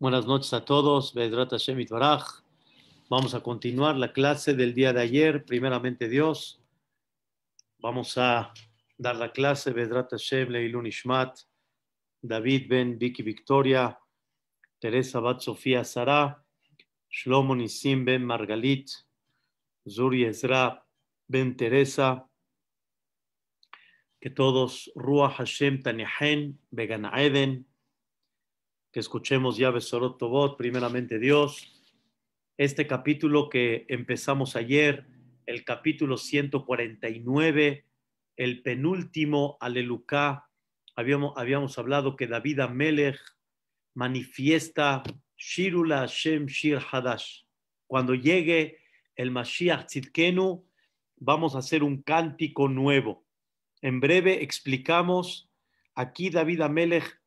Buenas noches a todos. Vamos a continuar la clase del día de ayer. Primeramente, Dios. Vamos a dar la clase Leilun Ishmat, David Ben Vicky Victoria, Teresa Bat Sofía Sara, Shlomo Nisim Ben Margalit, Zuri Ezra Ben Teresa. Que todos, Ruach Hashem Tanehen Began Eden, escuchemos ya Besorot Tobot, primeramente Dios, este capítulo que empezamos ayer, el capítulo 149, el penúltimo, Aleluca, Habíamos, habíamos hablado que David Amelech manifiesta Shirula Hashem Shir Hadash. Cuando llegue el Mashiach Tzidkenu, vamos a hacer un cántico nuevo. En breve explicamos, aquí David Amelech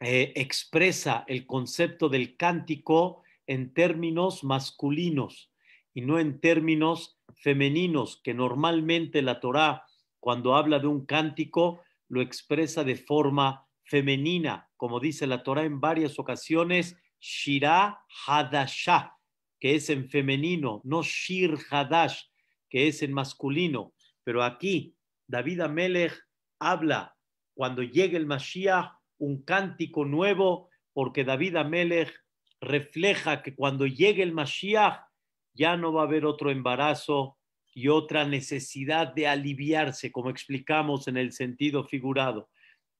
eh, expresa el concepto del cántico en términos masculinos y no en términos femeninos, que normalmente la Torá, cuando habla de un cántico, lo expresa de forma femenina, como dice la Torá en varias ocasiones, Shirah Hadashah, que es en femenino, no Shir Hadash, que es en masculino. Pero aquí David Amelech habla, cuando llega el Mashiach, un cántico nuevo, porque David Amelech refleja que cuando llegue el Mashiach ya no va a haber otro embarazo y otra necesidad de aliviarse, como explicamos en el sentido figurado.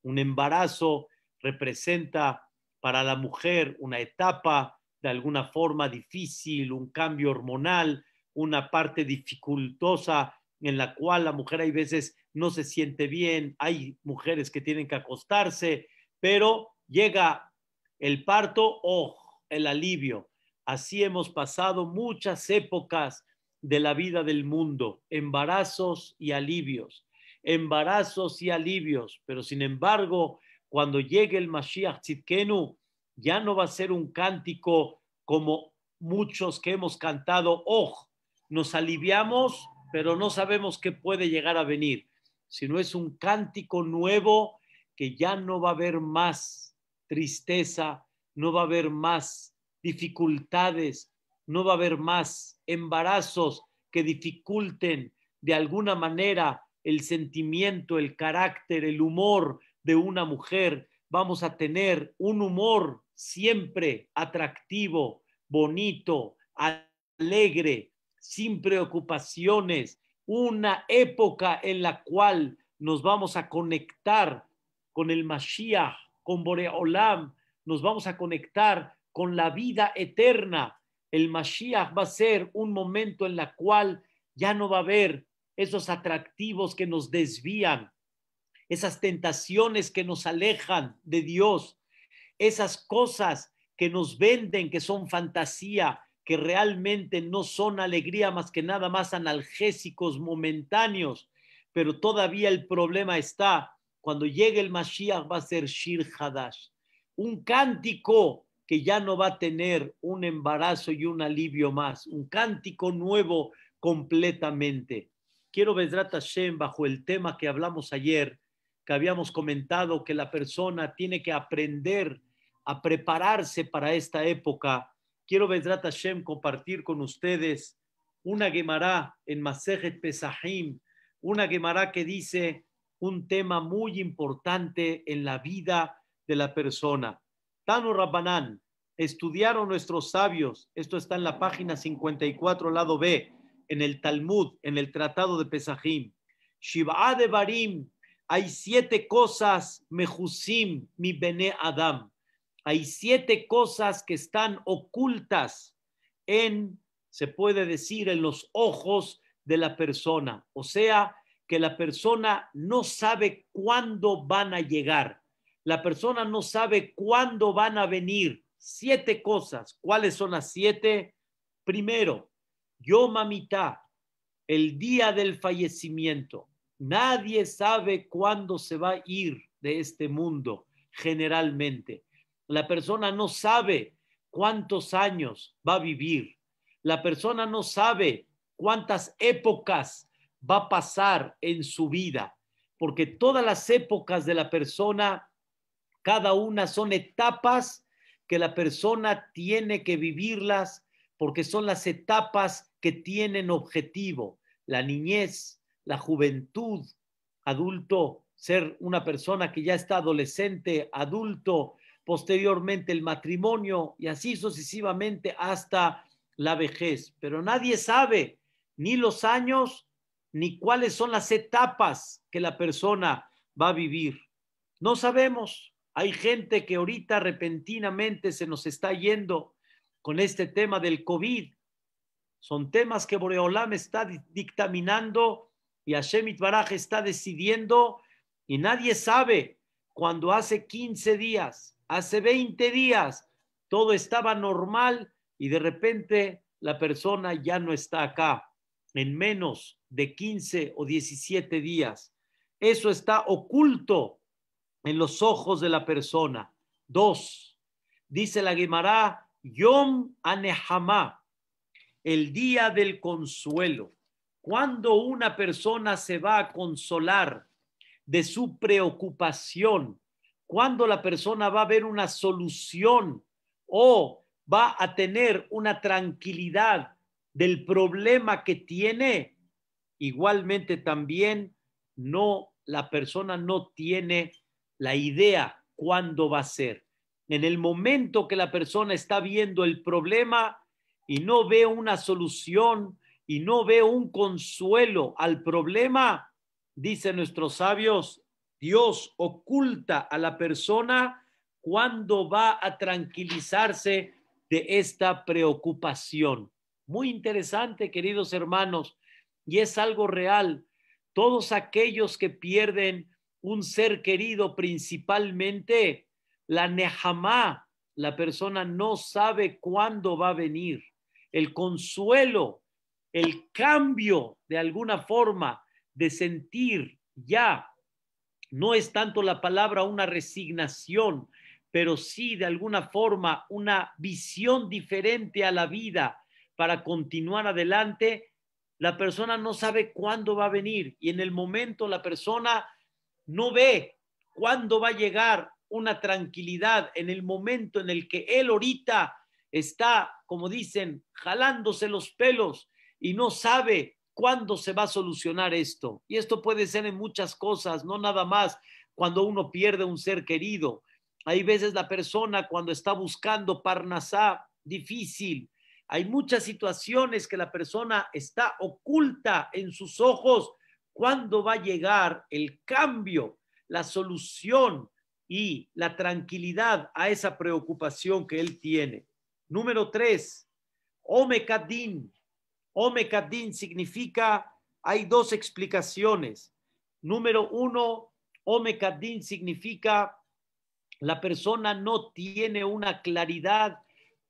Un embarazo representa para la mujer una etapa de alguna forma difícil, un cambio hormonal, una parte dificultosa en la cual la mujer hay veces no se siente bien, hay mujeres que tienen que acostarse, pero llega el parto, oh, el alivio. Así hemos pasado muchas épocas de la vida del mundo, embarazos y alivios, embarazos y alivios, pero sin embargo, cuando llegue el Mashiach Tzidkenu, ya no va a ser un cántico como muchos que hemos cantado, oh, nos aliviamos, pero no sabemos qué puede llegar a venir, sino es un cántico nuevo que ya no va a haber más tristeza, no va a haber más dificultades, no va a haber más embarazos que dificulten de alguna manera el sentimiento, el carácter, el humor de una mujer. Vamos a tener un humor siempre atractivo, bonito, alegre, sin preocupaciones, una época en la cual nos vamos a conectar con el Mashiach, con Boreolam, nos vamos a conectar con la vida eterna. El Mashiach va a ser un momento en la cual ya no va a haber esos atractivos que nos desvían, esas tentaciones que nos alejan de Dios, esas cosas que nos venden que son fantasía, que realmente no son alegría más que nada más analgésicos momentáneos, pero todavía el problema está cuando llegue el Mashiach va a ser Shir Hadash, un cántico que ya no va a tener un embarazo y un alivio más, un cántico nuevo completamente. Quiero Bedrat Hashem bajo el tema que hablamos ayer, que habíamos comentado que la persona tiene que aprender a prepararse para esta época. Quiero Bedrat Hashem compartir con ustedes una Gemara en Masejet Pesahim, una Gemara que dice un tema muy importante en la vida de la persona. Tano Rabbanán, estudiaron nuestros sabios, esto está en la página 54, lado B, en el Talmud, en el Tratado de Pesajim. Shiv'a de Barim, hay siete cosas, Mejusim, mi Bene Adam. Hay siete cosas que están ocultas en, se puede decir, en los ojos de la persona. O sea, que la persona no sabe cuándo van a llegar, la persona no sabe cuándo van a venir. Siete cosas. ¿Cuáles son las siete? Primero, yo mamita, el día del fallecimiento. Nadie sabe cuándo se va a ir de este mundo, generalmente. La persona no sabe cuántos años va a vivir. La persona no sabe cuántas épocas va a pasar en su vida, porque todas las épocas de la persona, cada una son etapas que la persona tiene que vivirlas, porque son las etapas que tienen objetivo, la niñez, la juventud, adulto, ser una persona que ya está adolescente, adulto, posteriormente el matrimonio y así sucesivamente hasta la vejez. Pero nadie sabe ni los años ni cuáles son las etapas que la persona va a vivir. No sabemos. Hay gente que ahorita repentinamente se nos está yendo con este tema del COVID. Son temas que Boreolam está dictaminando y Hashem Baraj está decidiendo y nadie sabe cuando hace 15 días, hace 20 días, todo estaba normal y de repente la persona ya no está acá en menos de 15 o 17 días. Eso está oculto en los ojos de la persona. Dos, dice la Gemara, Yom Anehama, el día del consuelo. Cuando una persona se va a consolar de su preocupación, cuando la persona va a ver una solución o va a tener una tranquilidad del problema que tiene, igualmente también no, la persona no tiene la idea cuándo va a ser. En el momento que la persona está viendo el problema y no ve una solución y no ve un consuelo al problema, dice nuestros sabios, Dios oculta a la persona cuándo va a tranquilizarse de esta preocupación. Muy interesante, queridos hermanos, y es algo real. Todos aquellos que pierden un ser querido, principalmente la Nehamá, la persona no sabe cuándo va a venir. El consuelo, el cambio de alguna forma de sentir ya, no es tanto la palabra una resignación, pero sí de alguna forma una visión diferente a la vida para continuar adelante, la persona no sabe cuándo va a venir y en el momento la persona no ve cuándo va a llegar una tranquilidad en el momento en el que él ahorita está, como dicen, jalándose los pelos y no sabe cuándo se va a solucionar esto. Y esto puede ser en muchas cosas, no nada más cuando uno pierde un ser querido. Hay veces la persona cuando está buscando Parnasá, difícil, hay muchas situaciones que la persona está oculta en sus ojos. ¿Cuándo va a llegar el cambio, la solución y la tranquilidad a esa preocupación que él tiene? Número tres, Omekadin. Omekadin significa, hay dos explicaciones. Número uno, Omekadin significa la persona no tiene una claridad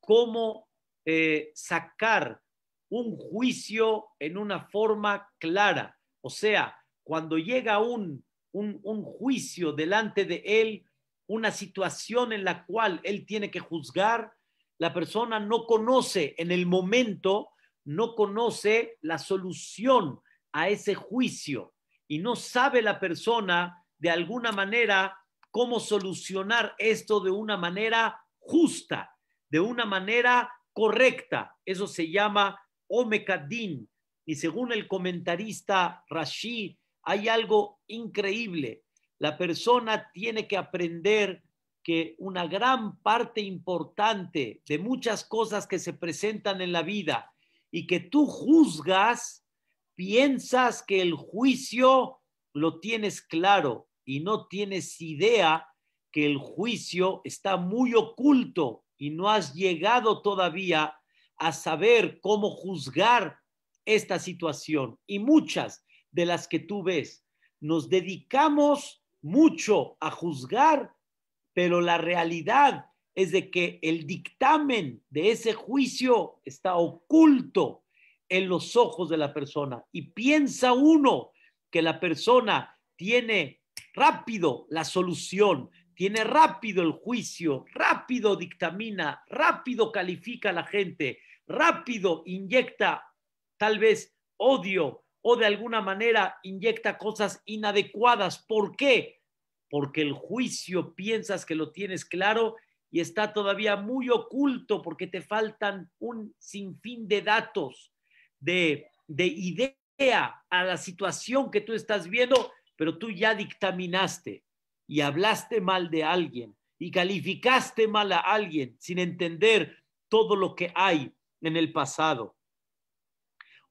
cómo eh, sacar un juicio en una forma clara. O sea, cuando llega un, un juicio delante de él, una situación en la cual él tiene que juzgar, la persona no conoce en el momento, no conoce la solución a ese juicio y no sabe la persona de alguna manera cómo solucionar esto de una manera justa, de una manera correcta. Eso se llama Omekadin. Y según el comentarista Rashi, hay algo increíble. La persona tiene que aprender que una gran parte importante de muchas cosas que se presentan en la vida y que tú juzgas, piensas que el juicio lo tienes claro y no tienes idea que el juicio está muy oculto y no has llegado todavía a saber cómo juzgar esta situación. Y muchas de las que tú ves, nos dedicamos mucho a juzgar, pero la realidad es de que el dictamen de ese juicio está oculto en los ojos de la persona. Y piensa uno que la persona tiene rápido la solución, tiene rápido el juicio, rápido dictamina, rápido califica a la gente, rápido inyecta tal vez odio o de alguna manera inyecta cosas inadecuadas. ¿Por qué? Porque el juicio piensas que lo tienes claro y está todavía muy oculto porque te faltan un sinfín de datos, de, de idea a la situación que tú estás viendo, pero tú ya dictaminaste y hablaste mal de alguien y calificaste mal a alguien sin entender todo lo que hay en el pasado.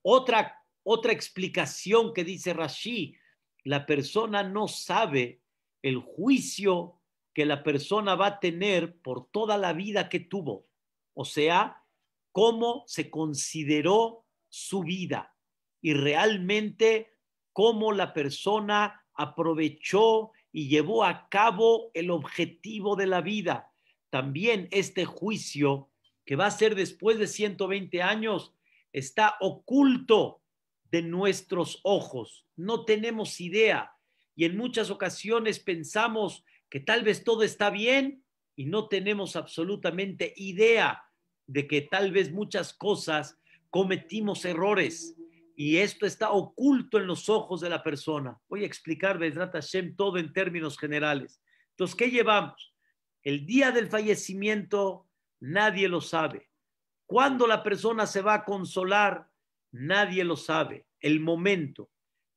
Otra, otra explicación que dice Rashi, la persona no sabe el juicio que la persona va a tener por toda la vida que tuvo, o sea, cómo se consideró su vida y realmente cómo la persona aprovechó y llevó a cabo el objetivo de la vida. También este juicio, que va a ser después de 120 años, está oculto de nuestros ojos. No tenemos idea y en muchas ocasiones pensamos que tal vez todo está bien y no tenemos absolutamente idea de que tal vez muchas cosas cometimos errores y esto está oculto en los ojos de la persona. Voy a explicar, rata Hashem, todo en términos generales. Entonces, ¿qué llevamos? El día del fallecimiento, nadie lo sabe. Cuando la persona se va a consolar, nadie lo sabe. El momento.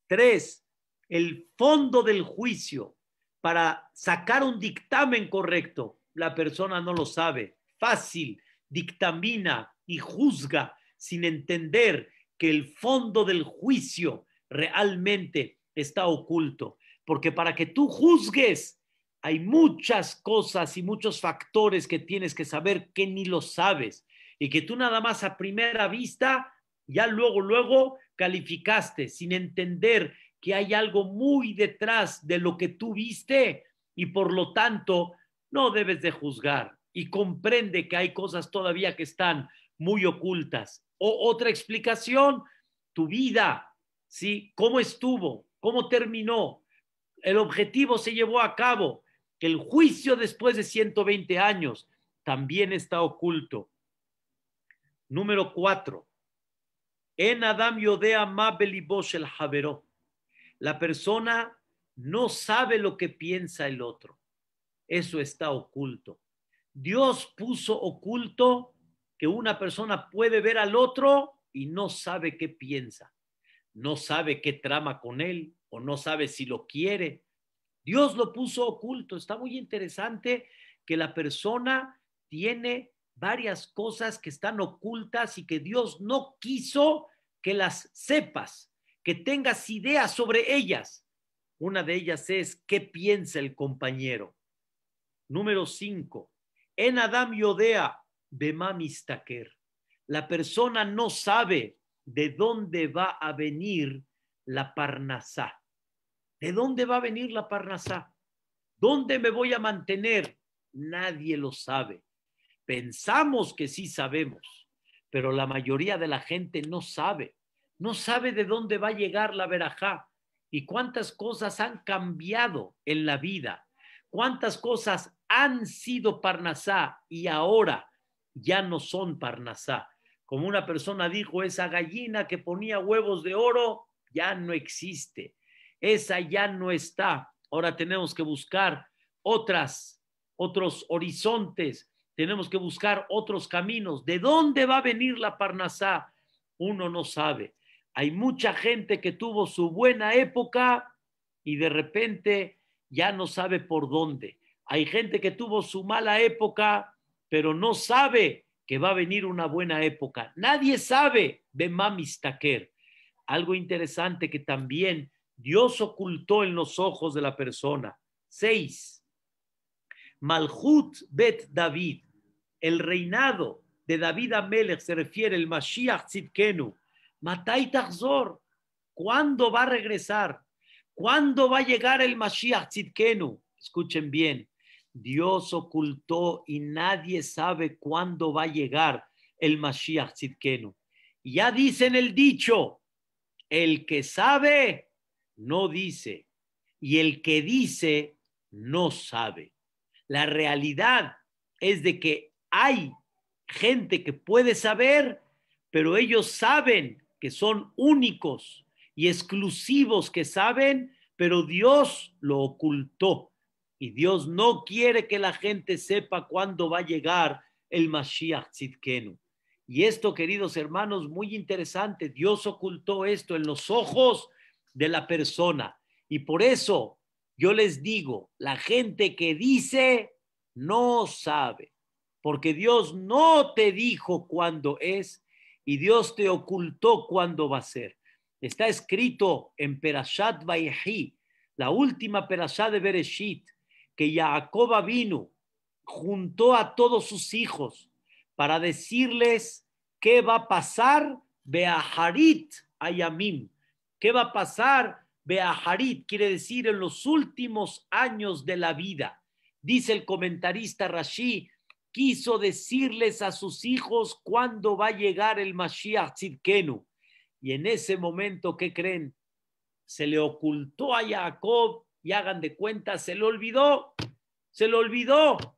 Tres, el fondo del juicio para sacar un dictamen correcto. La persona no lo sabe. Fácil, dictamina y juzga sin entender que el fondo del juicio realmente está oculto. Porque para que tú juzgues, hay muchas cosas y muchos factores que tienes que saber que ni lo sabes y que tú nada más a primera vista, ya luego, luego calificaste sin entender que hay algo muy detrás de lo que tú viste y por lo tanto no debes de juzgar y comprende que hay cosas todavía que están muy ocultas otra explicación, tu vida, ¿sí? ¿Cómo estuvo? ¿Cómo terminó? El objetivo se llevó a cabo. El juicio después de 120 años también está oculto. Número cuatro. En Adam y y el javeró La persona no sabe lo que piensa el otro. Eso está oculto. Dios puso oculto que una persona puede ver al otro y no sabe qué piensa, no sabe qué trama con él o no sabe si lo quiere. Dios lo puso oculto. Está muy interesante que la persona tiene varias cosas que están ocultas y que Dios no quiso que las sepas, que tengas ideas sobre ellas. Una de ellas es qué piensa el compañero. Número cinco, en Adam Odea, de La persona no sabe de dónde va a venir la Parnasá. ¿De dónde va a venir la Parnasá? ¿Dónde me voy a mantener? Nadie lo sabe. Pensamos que sí sabemos, pero la mayoría de la gente no sabe. No sabe de dónde va a llegar la verajá y cuántas cosas han cambiado en la vida, cuántas cosas han sido Parnasá y ahora ya no son Parnasá. Como una persona dijo, esa gallina que ponía huevos de oro ya no existe. Esa ya no está. Ahora tenemos que buscar otras, otros horizontes. Tenemos que buscar otros caminos. ¿De dónde va a venir la Parnasá? Uno no sabe. Hay mucha gente que tuvo su buena época y de repente ya no sabe por dónde. Hay gente que tuvo su mala época pero no sabe que va a venir una buena época. Nadie sabe de Mamistaker. Algo interesante que también Dios ocultó en los ojos de la persona. Seis. Malhut Bet David, el reinado de David Amelech se refiere el Mashiach Tzidkenu. Matai Tachzor, ¿cuándo va a regresar? ¿Cuándo va a llegar el Mashiach Tzidkenu? Escuchen bien, Dios ocultó y nadie sabe cuándo va a llegar el Mashiach Zidkenu. Ya dicen el dicho, el que sabe no dice y el que dice no sabe. La realidad es de que hay gente que puede saber, pero ellos saben que son únicos y exclusivos que saben, pero Dios lo ocultó. Y Dios no quiere que la gente sepa cuándo va a llegar el Mashiach Tzidkenu. Y esto, queridos hermanos, muy interesante. Dios ocultó esto en los ojos de la persona. Y por eso yo les digo, la gente que dice no sabe, porque Dios no te dijo cuándo es y Dios te ocultó cuándo va a ser. Está escrito en Perashat Vayehi, la última Perashat de Bereshit, que Jacob vino, juntó a todos sus hijos para decirles qué va a pasar Beaharit Ayamim, qué va a pasar Beaharit, quiere decir en los últimos años de la vida. Dice el comentarista Rashi, quiso decirles a sus hijos cuándo va a llegar el Mashiach Tzidkenu. Y en ese momento, ¿qué creen? Se le ocultó a Jacob hagan de cuenta, se le olvidó, se le olvidó.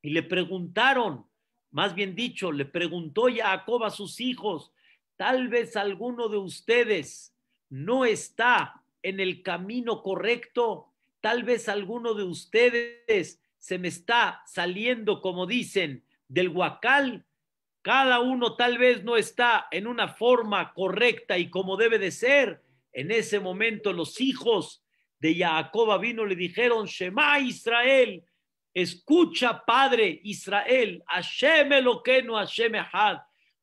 Y le preguntaron, más bien dicho, le preguntó Jacob a sus hijos, tal vez alguno de ustedes no está en el camino correcto, tal vez alguno de ustedes se me está saliendo, como dicen, del huacal, cada uno tal vez no está en una forma correcta y como debe de ser. En ese momento los hijos de Jacob vino le dijeron, Shema Israel, escucha Padre Israel, Hashem no Hashem had.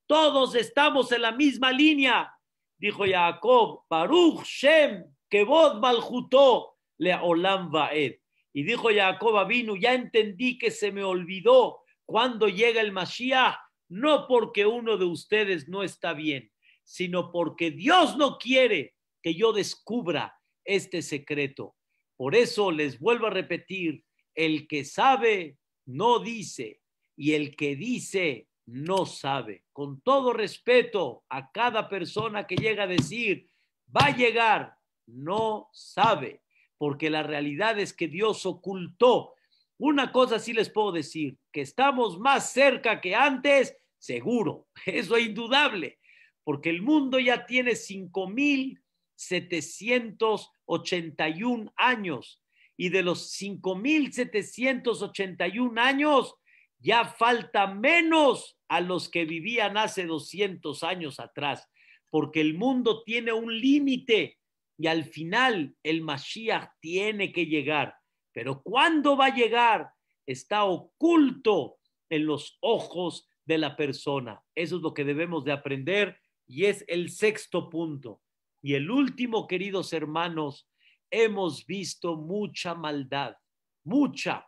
todos estamos en la misma línea, dijo Jacob, Baruch Shem, Kevod le Leolam Vaed. Y dijo Jacob vino, ya entendí que se me olvidó cuando llega el Mashiach, no porque uno de ustedes no está bien, sino porque Dios no quiere que yo descubra este secreto. Por eso les vuelvo a repetir, el que sabe no dice y el que dice no sabe. Con todo respeto a cada persona que llega a decir, va a llegar, no sabe, porque la realidad es que Dios ocultó. Una cosa sí les puedo decir, que estamos más cerca que antes, seguro, eso es indudable, porque el mundo ya tiene cinco mil 781 años. Y de los 5.781 años, ya falta menos a los que vivían hace 200 años atrás, porque el mundo tiene un límite y al final el Mashiach tiene que llegar. Pero cuando va a llegar? Está oculto en los ojos de la persona. Eso es lo que debemos de aprender y es el sexto punto. Y el último, queridos hermanos, hemos visto mucha maldad, mucha.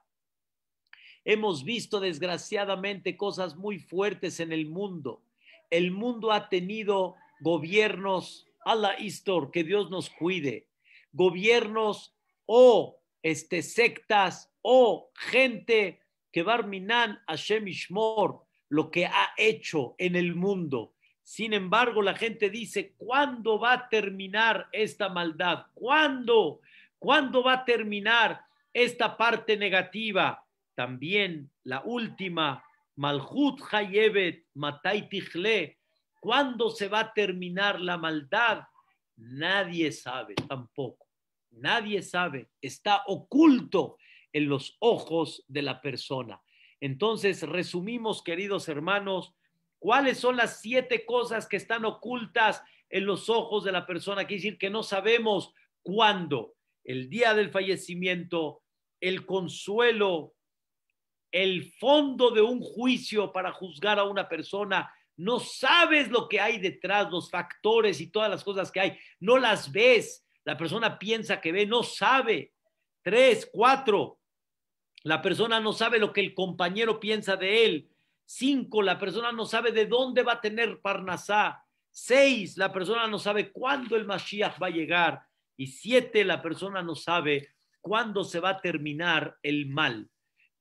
Hemos visto desgraciadamente cosas muy fuertes en el mundo. El mundo ha tenido gobiernos, a la Istor, que Dios nos cuide, gobiernos o este, sectas o gente que Barminan Hashem Ishmor, lo que ha hecho en el mundo sin embargo, la gente dice, ¿cuándo va a terminar esta maldad? ¿Cuándo? ¿Cuándo va a terminar esta parte negativa? También la última, Malhut Hayevet Matai Tichle, ¿cuándo se va a terminar la maldad? Nadie sabe tampoco. Nadie sabe. Está oculto en los ojos de la persona. Entonces, resumimos, queridos hermanos, ¿Cuáles son las siete cosas que están ocultas en los ojos de la persona? Quiere decir que no sabemos cuándo. El día del fallecimiento, el consuelo, el fondo de un juicio para juzgar a una persona. No sabes lo que hay detrás, los factores y todas las cosas que hay. No las ves. La persona piensa que ve, no sabe. Tres, cuatro. La persona no sabe lo que el compañero piensa de él. Cinco, la persona no sabe de dónde va a tener Parnasá. Seis, la persona no sabe cuándo el Mashiach va a llegar. Y siete, la persona no sabe cuándo se va a terminar el mal.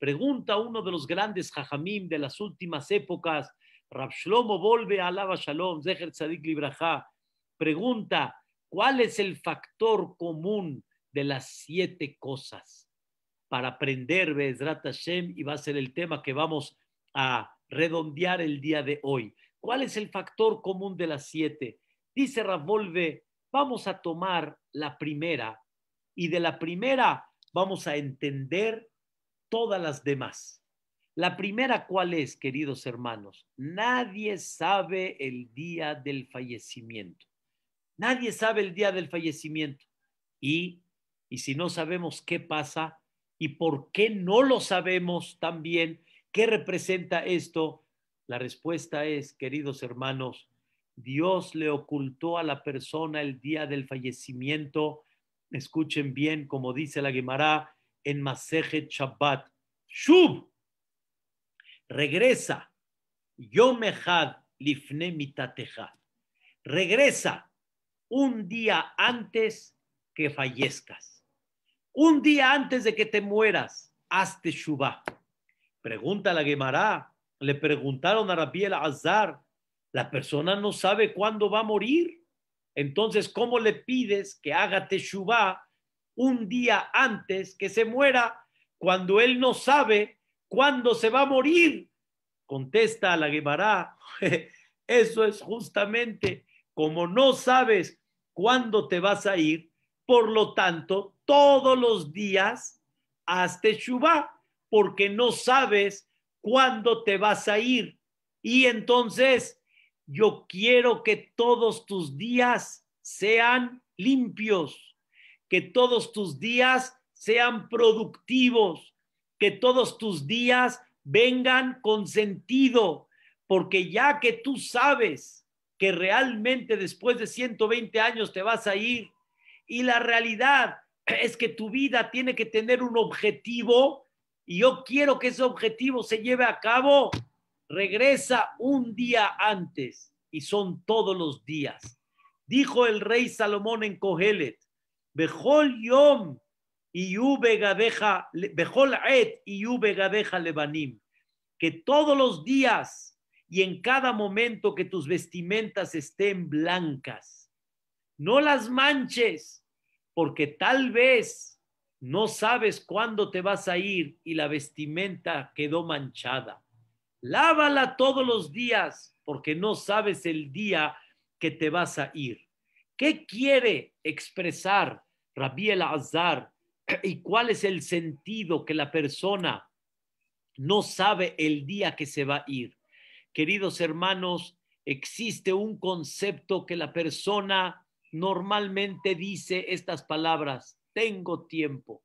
Pregunta uno de los grandes jajamim de las últimas épocas, Rab Shlomo Volve Alaba Shalom, Zeher Tzadik Libraja. Pregunta, ¿cuál es el factor común de las siete cosas? Para aprender Bezrat Hashem, y va a ser el tema que vamos a redondear el día de hoy. ¿Cuál es el factor común de las siete? Dice Ravolve, vamos a tomar la primera y de la primera vamos a entender todas las demás. La primera, ¿cuál es, queridos hermanos? Nadie sabe el día del fallecimiento. Nadie sabe el día del fallecimiento. Y, y si no sabemos qué pasa y por qué no lo sabemos también, ¿Qué representa esto? La respuesta es, queridos hermanos, Dios le ocultó a la persona el día del fallecimiento. Escuchen bien, como dice la Gemara en Masejet Shabbat. Shub, regresa. Yomehad lifne mitateja. Regresa un día antes que fallezcas. Un día antes de que te mueras, hazte Shubá. Pregunta la Gemara. Le preguntaron a Rabbi Azar, la persona no sabe cuándo va a morir. Entonces, ¿cómo le pides que haga Teshuvah un día antes que se muera cuando él no sabe cuándo se va a morir? Contesta a la Gemara. Eso es justamente como no sabes cuándo te vas a ir, por lo tanto, todos los días haz Teshuvah porque no sabes cuándo te vas a ir. Y entonces yo quiero que todos tus días sean limpios, que todos tus días sean productivos, que todos tus días vengan con sentido, porque ya que tú sabes que realmente después de 120 años te vas a ir y la realidad es que tu vida tiene que tener un objetivo, y yo quiero que ese objetivo se lleve a cabo, regresa un día antes y son todos los días. Dijo el rey Salomón en Cogelet, Bejol Yom y Bejol Et y levanim". que todos los días y en cada momento que tus vestimentas estén blancas, no las manches, porque tal vez no sabes cuándo te vas a ir y la vestimenta quedó manchada. Lávala todos los días porque no sabes el día que te vas a ir. ¿Qué quiere expresar Rabí el Azar y cuál es el sentido que la persona no sabe el día que se va a ir? Queridos hermanos, existe un concepto que la persona normalmente dice estas palabras tengo tiempo.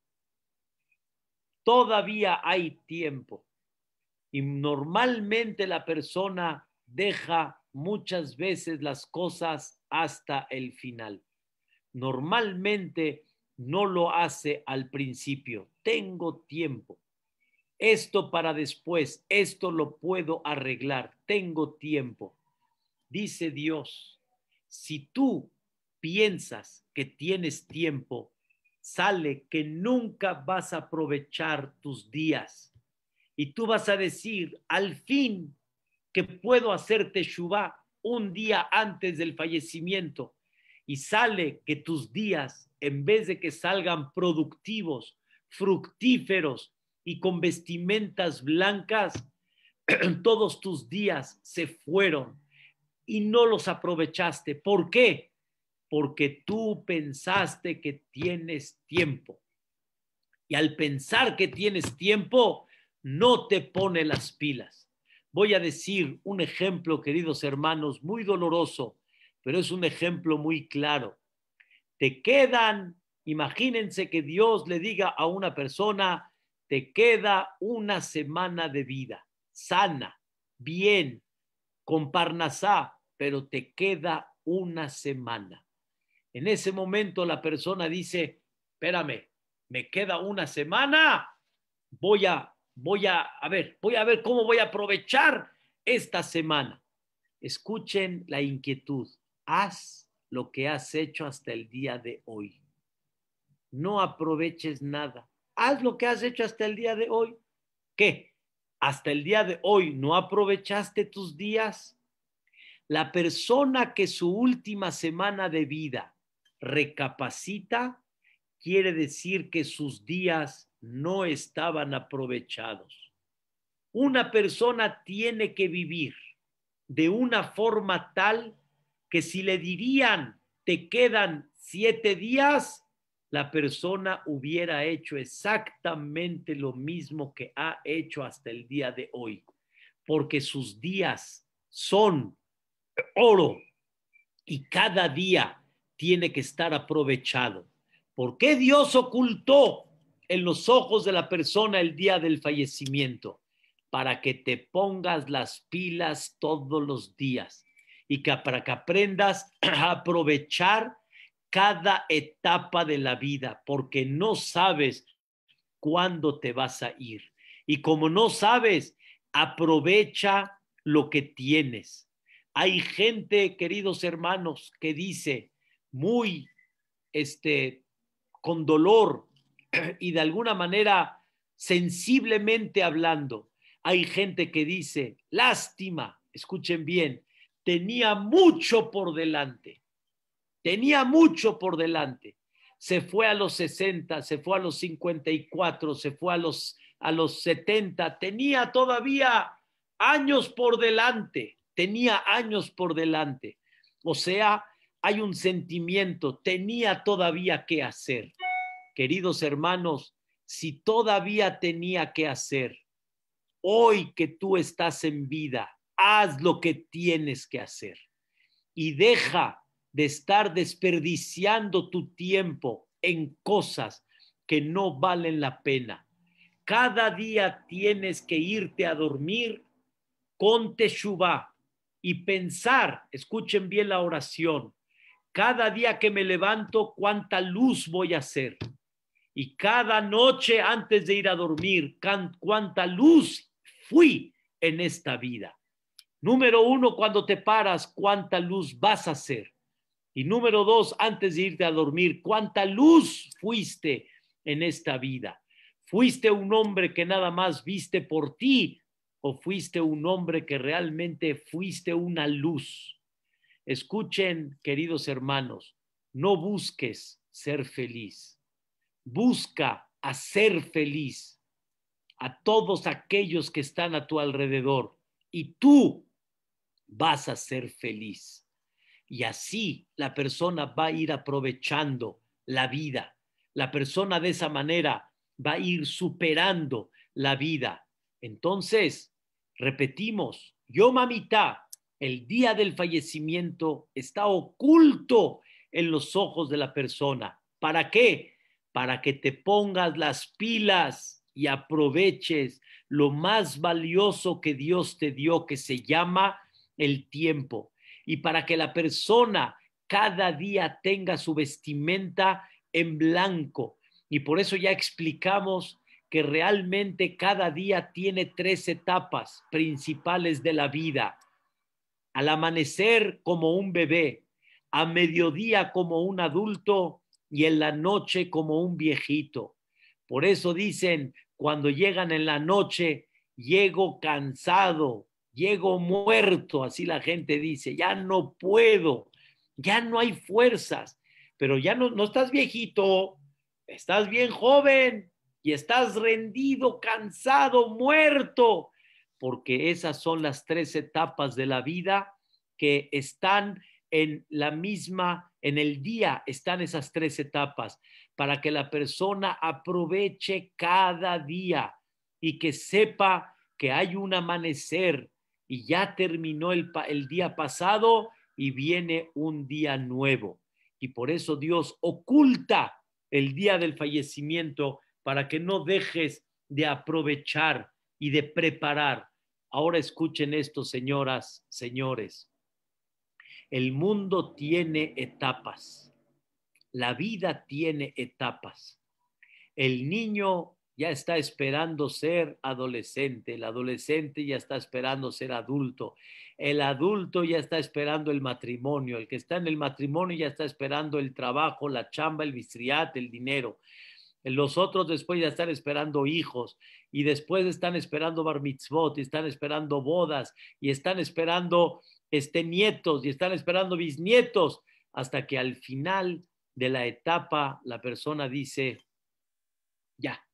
Todavía hay tiempo. Y normalmente la persona deja muchas veces las cosas hasta el final. Normalmente no lo hace al principio. Tengo tiempo. Esto para después. Esto lo puedo arreglar. Tengo tiempo. Dice Dios, si tú piensas que tienes tiempo, sale que nunca vas a aprovechar tus días. Y tú vas a decir, al fin que puedo hacerte Shubá un día antes del fallecimiento. Y sale que tus días, en vez de que salgan productivos, fructíferos y con vestimentas blancas, todos tus días se fueron y no los aprovechaste. ¿Por qué? porque tú pensaste que tienes tiempo. Y al pensar que tienes tiempo, no te pone las pilas. Voy a decir un ejemplo, queridos hermanos, muy doloroso, pero es un ejemplo muy claro. Te quedan, imagínense que Dios le diga a una persona, te queda una semana de vida, sana, bien, con Parnasá, pero te queda una semana. En ese momento la persona dice, espérame, me queda una semana, voy a, voy a, a ver, voy a ver cómo voy a aprovechar esta semana. Escuchen la inquietud, haz lo que has hecho hasta el día de hoy. No aproveches nada, haz lo que has hecho hasta el día de hoy. ¿Qué? Hasta el día de hoy no aprovechaste tus días. La persona que su última semana de vida recapacita, quiere decir que sus días no estaban aprovechados. Una persona tiene que vivir de una forma tal que si le dirían, te quedan siete días, la persona hubiera hecho exactamente lo mismo que ha hecho hasta el día de hoy, porque sus días son oro y cada día tiene que estar aprovechado. ¿Por qué Dios ocultó en los ojos de la persona el día del fallecimiento? Para que te pongas las pilas todos los días y que para que aprendas a aprovechar cada etapa de la vida, porque no sabes cuándo te vas a ir. Y como no sabes, aprovecha lo que tienes. Hay gente, queridos hermanos, que dice, muy este, con dolor y de alguna manera sensiblemente hablando. Hay gente que dice, lástima, escuchen bien, tenía mucho por delante, tenía mucho por delante. Se fue a los 60, se fue a los 54, se fue a los, a los 70, tenía todavía años por delante, tenía años por delante. O sea, hay un sentimiento, tenía todavía que hacer. Queridos hermanos, si todavía tenía que hacer, hoy que tú estás en vida, haz lo que tienes que hacer y deja de estar desperdiciando tu tiempo en cosas que no valen la pena. Cada día tienes que irte a dormir con Teshuvah y pensar, escuchen bien la oración, cada día que me levanto, cuánta luz voy a hacer. Y cada noche antes de ir a dormir, cuánta luz fui en esta vida. Número uno, cuando te paras, cuánta luz vas a hacer. Y número dos, antes de irte a dormir, cuánta luz fuiste en esta vida. ¿Fuiste un hombre que nada más viste por ti o fuiste un hombre que realmente fuiste una luz? Escuchen, queridos hermanos, no busques ser feliz, busca hacer feliz a todos aquellos que están a tu alrededor y tú vas a ser feliz. Y así la persona va a ir aprovechando la vida. La persona de esa manera va a ir superando la vida. Entonces, repetimos, yo mamita, el día del fallecimiento está oculto en los ojos de la persona. ¿Para qué? Para que te pongas las pilas y aproveches lo más valioso que Dios te dio, que se llama el tiempo. Y para que la persona cada día tenga su vestimenta en blanco. Y por eso ya explicamos que realmente cada día tiene tres etapas principales de la vida al amanecer como un bebé, a mediodía como un adulto y en la noche como un viejito. Por eso dicen, cuando llegan en la noche, llego cansado, llego muerto, así la gente dice, ya no puedo, ya no hay fuerzas, pero ya no, no estás viejito, estás bien joven y estás rendido, cansado, muerto porque esas son las tres etapas de la vida que están en la misma, en el día están esas tres etapas, para que la persona aproveche cada día y que sepa que hay un amanecer y ya terminó el, día pasado y viene un día nuevo. Y por eso Dios oculta el día del fallecimiento para que no dejes de aprovechar y de preparar. Ahora escuchen esto, señoras, señores. El mundo tiene etapas. La vida tiene etapas. El niño ya está esperando ser adolescente, el adolescente ya está esperando ser adulto, el adulto ya está esperando el matrimonio, el que está en el matrimonio ya está esperando el trabajo, la chamba, el vistriat, el dinero. Los otros después ya están esperando hijos y después están esperando bar mitzvot y están esperando bodas y están esperando este, nietos y están esperando bisnietos hasta que al final de la etapa la persona dice, ya,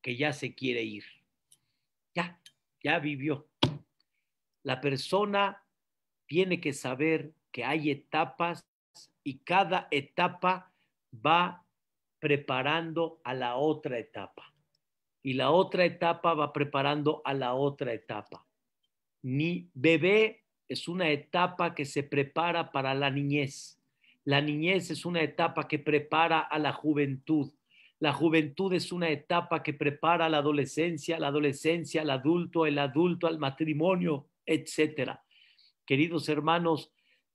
que ya se quiere ir, ya, ya vivió. La persona tiene que saber que hay etapas y cada etapa va preparando a la otra etapa. Y la otra etapa va preparando a la otra etapa. Mi bebé es una etapa que se prepara para la niñez. La niñez es una etapa que prepara a la juventud. La juventud es una etapa que prepara a la adolescencia, la adolescencia al adulto, el adulto al matrimonio, etc Queridos hermanos,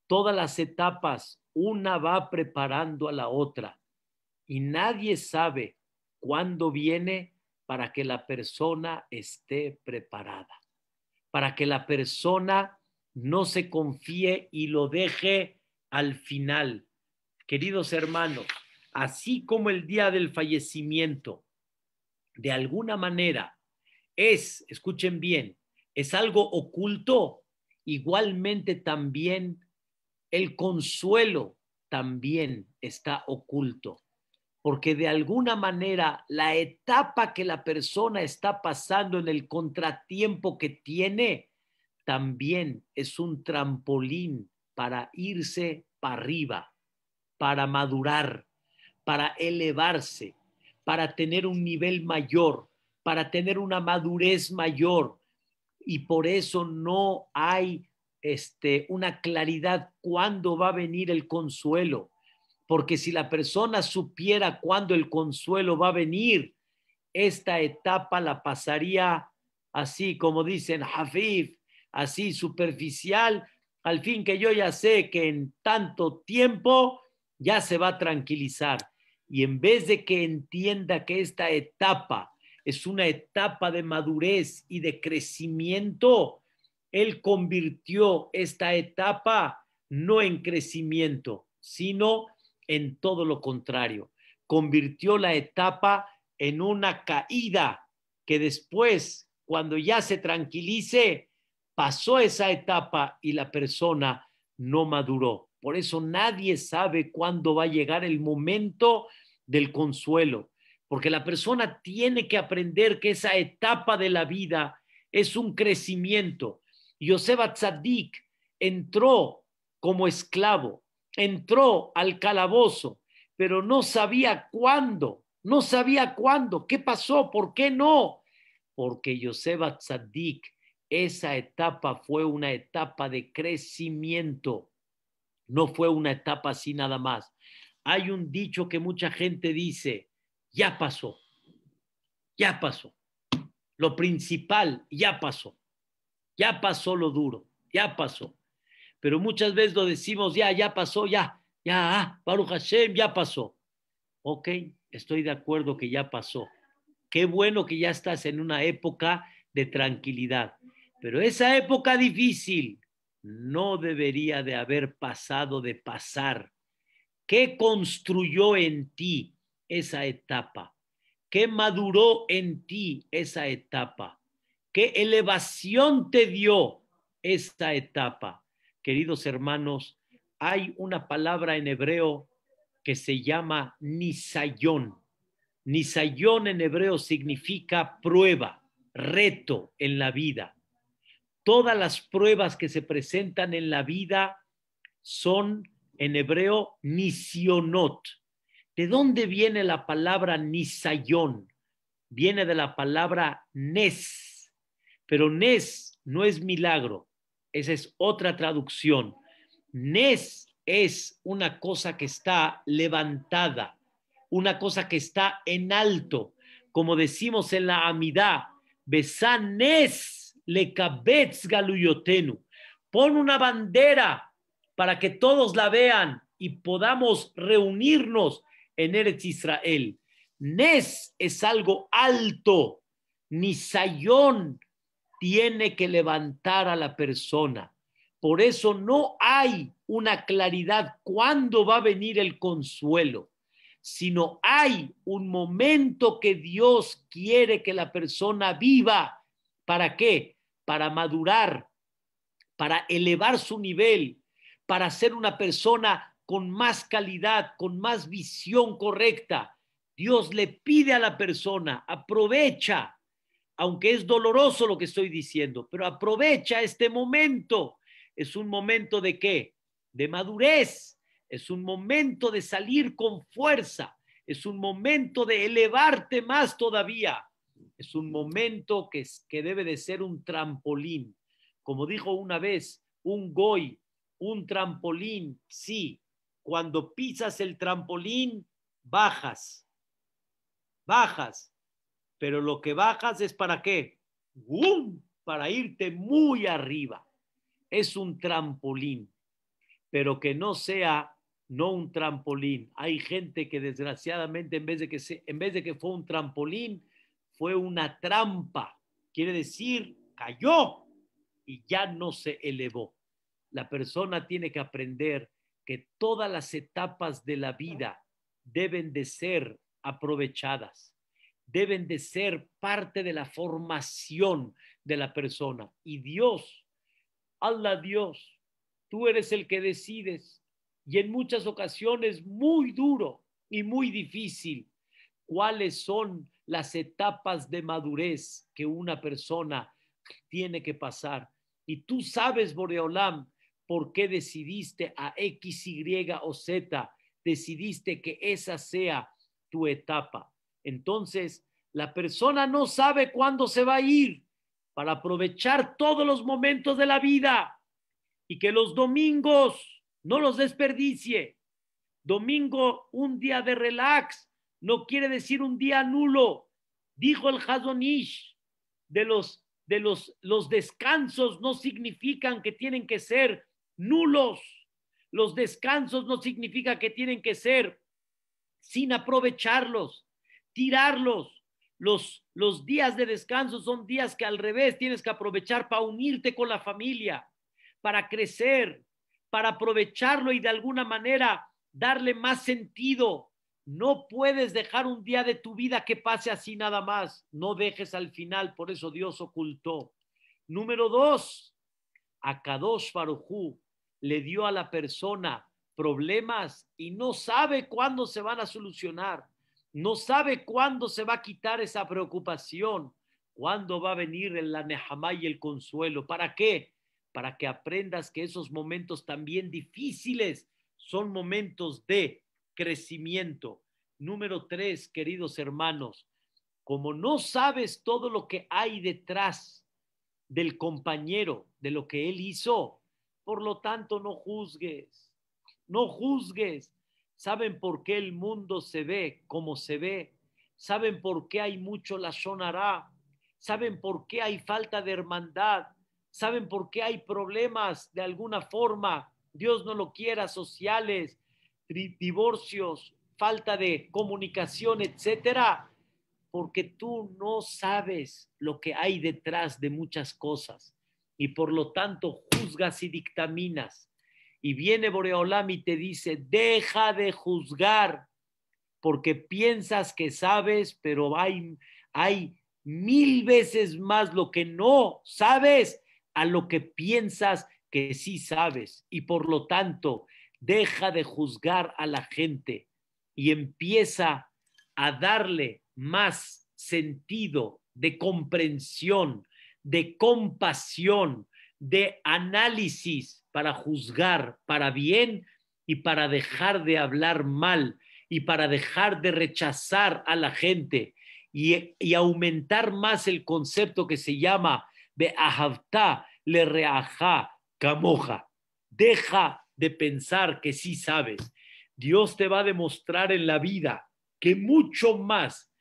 todas las etapas, una va preparando a la otra y nadie sabe cuándo viene para que la persona esté preparada, para que la persona no se confíe y lo deje al final. Queridos hermanos, así como el día del fallecimiento, de alguna manera, es, escuchen bien, es algo oculto, igualmente también el consuelo también está oculto porque de alguna manera la etapa que la persona está pasando en el contratiempo que tiene también es un trampolín para irse para arriba, para madurar, para elevarse, para tener un nivel mayor, para tener una madurez mayor. Y por eso no hay este, una claridad cuándo va a venir el consuelo porque si la persona supiera cuándo el consuelo va a venir, esta etapa la pasaría así, como dicen, hafif, así superficial, al fin que yo ya sé que en tanto tiempo ya se va a tranquilizar. Y en vez de que entienda que esta etapa es una etapa de madurez y de crecimiento, él convirtió esta etapa no en crecimiento, sino en todo lo contrario. Convirtió la etapa en una caída que después, cuando ya se tranquilice, pasó esa etapa y la persona no maduró. Por eso nadie sabe cuándo va a llegar el momento del consuelo, porque la persona tiene que aprender que esa etapa de la vida es un crecimiento. Yosef Tzadik entró como esclavo, entró al calabozo, pero no sabía cuándo, no sabía cuándo, qué pasó, por qué no. Porque Yosef Zadik, esa etapa fue una etapa de crecimiento, no fue una etapa así nada más. Hay un dicho que mucha gente dice, ya pasó, ya pasó. Lo principal, ya pasó, ya pasó lo duro, ya pasó pero muchas veces lo decimos, ya, ya pasó, ya, ya, ah, Baruch Hashem, ya pasó. Ok, estoy de acuerdo que ya pasó. Qué bueno que ya estás en una época de tranquilidad, pero esa época difícil no debería de haber pasado de pasar. ¿Qué construyó en ti esa etapa? ¿Qué maduró en ti esa etapa? ¿Qué elevación te dio esa etapa? queridos hermanos, hay una palabra en hebreo que se llama nisayón. Nisayón en hebreo significa prueba, reto en la vida. Todas las pruebas que se presentan en la vida son en hebreo nisionot. ¿De dónde viene la palabra nisayón? Viene de la palabra nes, pero nes no es milagro. Esa es otra traducción. Nes es una cosa que está levantada, una cosa que está en alto. Como decimos en la Amidad, Nes, le cabez galuyotenu. Pon una bandera para que todos la vean y podamos reunirnos en Eretz Israel. Nes es algo alto. ni sayón, tiene que levantar a la persona. Por eso no hay una claridad cuándo va a venir el consuelo, sino hay un momento que Dios quiere que la persona viva. ¿Para qué? Para madurar, para elevar su nivel, para ser una persona con más calidad, con más visión correcta. Dios le pide a la persona, aprovecha aunque es doloroso lo que estoy diciendo, pero aprovecha este momento. Es un momento de qué? De madurez. Es un momento de salir con fuerza. Es un momento de elevarte más todavía. Es un momento que, que debe de ser un trampolín. Como dijo una vez un goy, un trampolín, sí. Cuando pisas el trampolín, bajas. Bajas pero lo que bajas es para qué? Para irte muy arriba. Es un trampolín, pero que no sea no un trampolín. Hay gente que desgraciadamente en vez de que, se, en vez de que fue un trampolín, fue una trampa. Quiere decir, cayó y ya no se elevó. La persona tiene que aprender que todas las etapas de la vida deben de ser aprovechadas deben de ser parte de la formación de la persona. Y Dios, Allah Dios, tú eres el que decides y en muchas ocasiones muy duro y muy difícil cuáles son las etapas de madurez que una persona tiene que pasar. Y tú sabes, Boreolam, por qué decidiste a X, Y o Z, decidiste que esa sea tu etapa. Entonces, la persona no sabe cuándo se va a ir para aprovechar todos los momentos de la vida y que los domingos no los desperdicie. Domingo, un día de relax, no quiere decir un día nulo. Dijo el Hazonish, de los de los descansos no significan que tienen que ser nulos. Los descansos no significa que tienen que ser sin aprovecharlos tirarlos. Los, los días de descanso son días que al revés tienes que aprovechar para unirte con la familia, para crecer, para aprovecharlo y de alguna manera darle más sentido. No puedes dejar un día de tu vida que pase así nada más. No dejes al final, por eso Dios ocultó. Número dos, a Kadosh le dio a la persona problemas y no sabe cuándo se van a solucionar no sabe cuándo se va a quitar esa preocupación, cuándo va a venir el Nehamá y el consuelo. ¿Para qué? Para que aprendas que esos momentos también difíciles son momentos de crecimiento. Número tres, queridos hermanos, como no sabes todo lo que hay detrás del compañero, de lo que él hizo, por lo tanto no juzgues, no juzgues, ¿Saben por qué el mundo se ve como se ve? ¿Saben por qué hay mucho la sonará? ¿Saben por qué hay falta de hermandad? ¿Saben por qué hay problemas de alguna forma? Dios no lo quiera, sociales, divorcios, falta de comunicación, etcétera, porque tú no sabes lo que hay detrás de muchas cosas y por lo tanto juzgas y dictaminas. Y viene Boreolam y te dice, deja de juzgar, porque piensas que sabes, pero hay, hay mil veces más lo que no sabes a lo que piensas que sí sabes. Y por lo tanto, deja de juzgar a la gente y empieza a darle más sentido de comprensión, de compasión de análisis para juzgar para bien y para dejar de hablar mal y para dejar de rechazar a la gente y, y aumentar más el concepto que se llama de ahavta le reaja camoja. Deja de pensar que sí sabes. Dios te va a demostrar en la vida que mucho más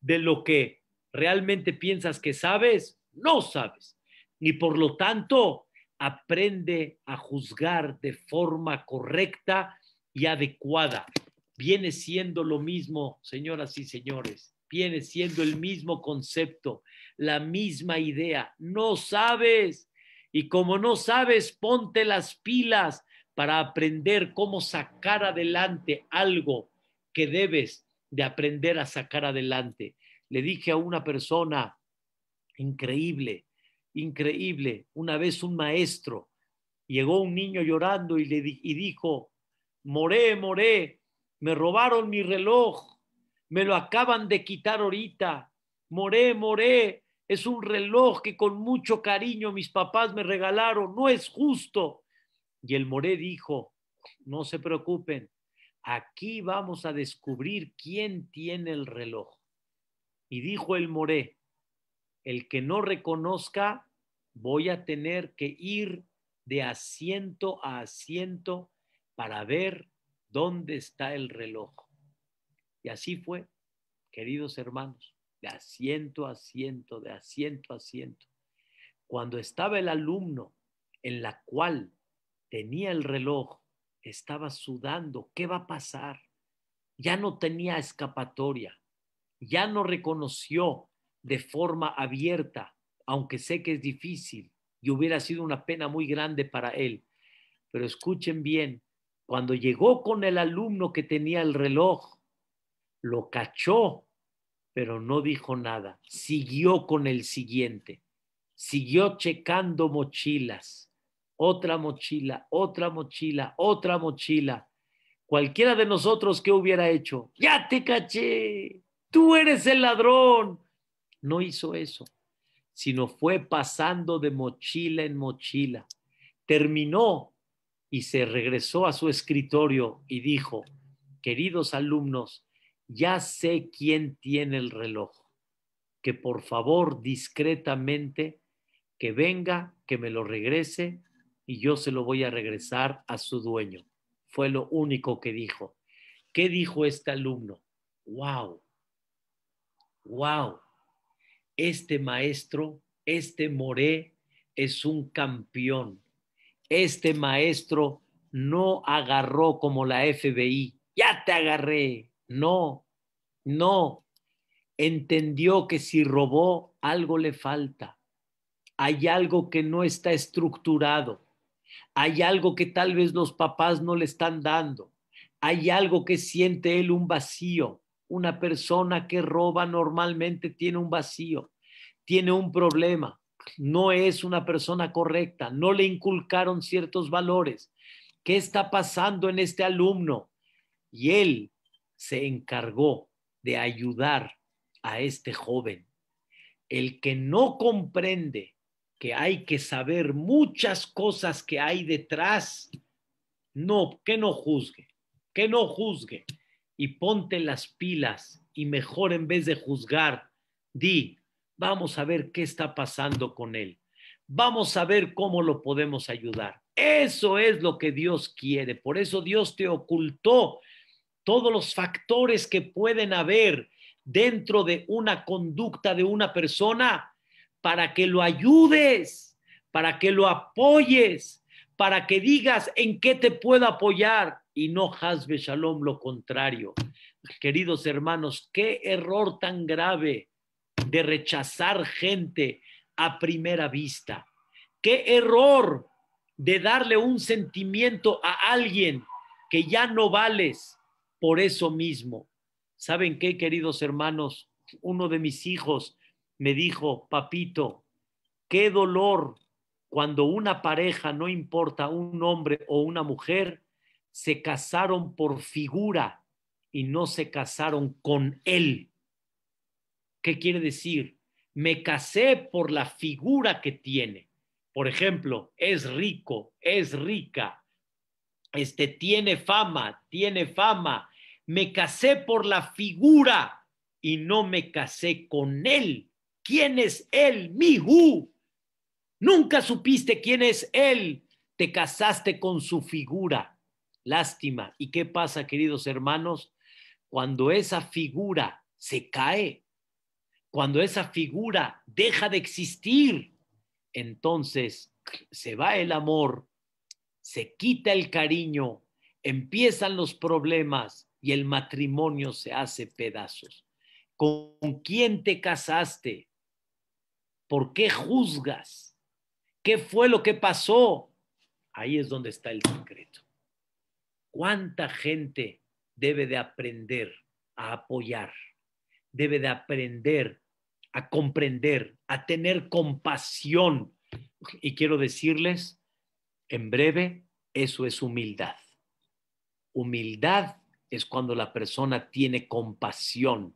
de lo que realmente piensas que sabes, no sabes y por lo tanto aprende a juzgar de forma correcta y adecuada. Viene siendo lo mismo, señoras y señores, viene siendo el mismo concepto, la misma idea. No sabes y como no sabes, ponte las pilas para aprender cómo sacar adelante algo que debes de aprender a sacar adelante. Le dije a una persona increíble, increíble. Una vez un maestro llegó un niño llorando y le y dijo, moré, moré, me robaron mi reloj, me lo acaban de quitar ahorita, moré, moré, es un reloj que con mucho cariño mis papás me regalaron, no es justo. Y el moré dijo, no se preocupen, aquí vamos a descubrir quién tiene el reloj. Y dijo el moré, el que no reconozca, voy a tener que ir de asiento a asiento para ver dónde está el reloj. Y así fue, queridos hermanos, de asiento a asiento, de asiento a asiento. Cuando estaba el alumno en la cual tenía el reloj, estaba sudando, ¿qué va a pasar? Ya no tenía escapatoria, ya no reconoció de forma abierta, aunque sé que es difícil y hubiera sido una pena muy grande para él. Pero escuchen bien, cuando llegó con el alumno que tenía el reloj, lo cachó, pero no dijo nada, siguió con el siguiente, siguió checando mochilas, otra mochila, otra mochila, otra mochila. Cualquiera de nosotros que hubiera hecho, ya te caché, tú eres el ladrón, no hizo eso, sino fue pasando de mochila en mochila. Terminó y se regresó a su escritorio y dijo, queridos alumnos, ya sé quién tiene el reloj, que por favor discretamente que venga, que me lo regrese y yo se lo voy a regresar a su dueño. Fue lo único que dijo. ¿Qué dijo este alumno? ¡Wow! ¡Wow! este maestro, este moré es un campeón. Este maestro no agarró como la FBI, ya te agarré. No, no. Entendió que si robó, algo le falta. Hay algo que no está estructurado. Hay algo que tal vez los papás no le están dando. Hay algo que siente él un vacío. Una persona que roba normalmente tiene un vacío, tiene un problema, no es una persona correcta, no le inculcaron ciertos valores. ¿Qué está pasando en este alumno? Y él se encargó de ayudar a este joven. El que no comprende que hay que saber muchas cosas que hay detrás, no, que no juzgue, que no juzgue y ponte las pilas y mejor en vez de juzgar, di, vamos a ver qué está pasando con él. Vamos a ver cómo lo podemos ayudar. Eso es lo que Dios quiere. Por eso Dios te ocultó todos los factores que pueden haber dentro de una conducta de una persona para que lo ayudes, para que lo apoyes, para que digas en qué te puedo apoyar, y no Hazbe Shalom lo contrario. Queridos hermanos, qué error tan grave de rechazar gente a primera vista. Qué error de darle un sentimiento a alguien que ya no vales por eso mismo. ¿Saben qué, queridos hermanos? Uno de mis hijos me dijo, papito, qué dolor cuando una pareja, no importa un hombre o una mujer, se casaron por figura y no se casaron con él. ¿Qué quiere decir? Me casé por la figura que tiene. Por ejemplo, es rico, es rica, este tiene fama, tiene fama. Me casé por la figura y no me casé con él. ¿Quién es él? Mihu. Nunca supiste quién es él. Te casaste con su figura. Lástima. ¿Y qué pasa, queridos hermanos? Cuando esa figura se cae, cuando esa figura deja de existir, entonces se va el amor, se quita el cariño, empiezan los problemas y el matrimonio se hace pedazos. ¿Con quién te casaste? ¿Por qué juzgas? ¿Qué fue lo que pasó? Ahí es donde está el secreto. ¿Cuánta gente debe de aprender a apoyar? Debe de aprender a comprender, a tener compasión. Y quiero decirles, en breve, eso es humildad. Humildad es cuando la persona tiene compasión